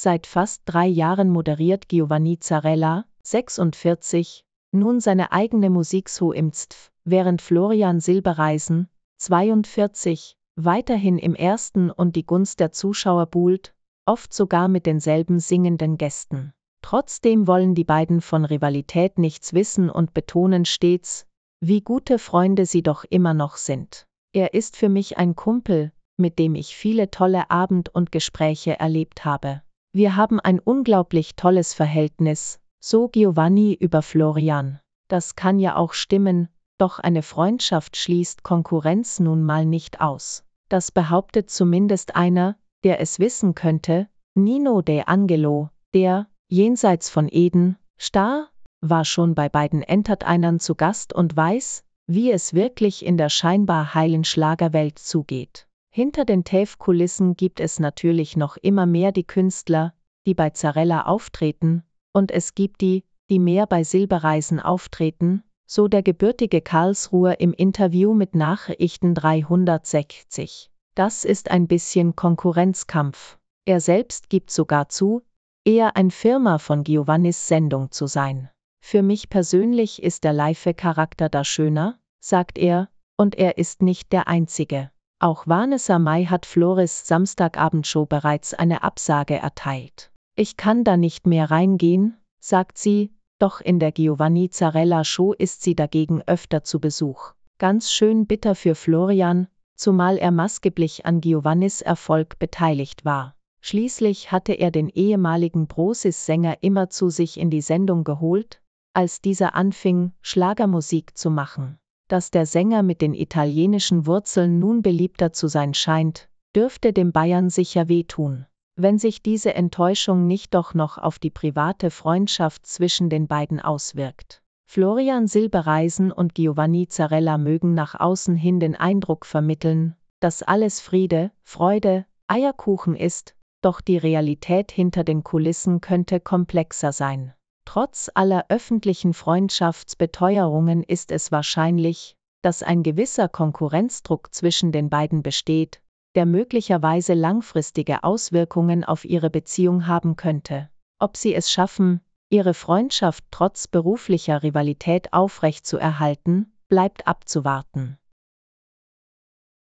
Seit fast drei Jahren moderiert Giovanni Zarella, 46, nun seine eigene Musikshow im ZDF, während Florian Silbereisen, 42, weiterhin im ersten und die Gunst der Zuschauer buhlt, oft sogar mit denselben singenden Gästen. Trotzdem wollen die beiden von Rivalität nichts wissen und betonen stets, wie gute Freunde sie doch immer noch sind. Er ist für mich ein Kumpel, mit dem ich viele tolle Abend und Gespräche erlebt habe. Wir haben ein unglaublich tolles Verhältnis, so Giovanni über Florian. Das kann ja auch stimmen, doch eine Freundschaft schließt Konkurrenz nun mal nicht aus. Das behauptet zumindest einer, der es wissen könnte, Nino de Angelo, der, jenseits von Eden, starr, war schon bei beiden Entertainern zu Gast und weiß, wie es wirklich in der scheinbar heilen Schlagerwelt zugeht. Hinter den TAFE-Kulissen gibt es natürlich noch immer mehr die Künstler, die bei Zarella auftreten, und es gibt die, die mehr bei Silbereisen auftreten, so der gebürtige Karlsruher im Interview mit Nachrichten 360. Das ist ein bisschen Konkurrenzkampf. Er selbst gibt sogar zu, eher ein Firma von Giovannis Sendung zu sein. Für mich persönlich ist der Live-Charakter da schöner, sagt er, und er ist nicht der einzige. Auch Vanessa Mai hat Flores Samstagabendshow bereits eine Absage erteilt. Ich kann da nicht mehr reingehen, sagt sie, doch in der Giovanni Zarella Show ist sie dagegen öfter zu Besuch. Ganz schön bitter für Florian, zumal er maßgeblich an Giovannis Erfolg beteiligt war. Schließlich hatte er den ehemaligen Brosis-Sänger immer zu sich in die Sendung geholt, als dieser anfing, Schlagermusik zu machen dass der Sänger mit den italienischen Wurzeln nun beliebter zu sein scheint, dürfte dem Bayern sicher wehtun, wenn sich diese Enttäuschung nicht doch noch auf die private Freundschaft zwischen den beiden auswirkt. Florian Silbereisen und Giovanni Zarella mögen nach außen hin den Eindruck vermitteln, dass alles Friede, Freude, Eierkuchen ist, doch die Realität hinter den Kulissen könnte komplexer sein. Trotz aller öffentlichen Freundschaftsbeteuerungen ist es wahrscheinlich, dass ein gewisser Konkurrenzdruck zwischen den beiden besteht, der möglicherweise langfristige Auswirkungen auf ihre Beziehung haben könnte. Ob sie es schaffen, ihre Freundschaft trotz beruflicher Rivalität aufrechtzuerhalten, bleibt abzuwarten.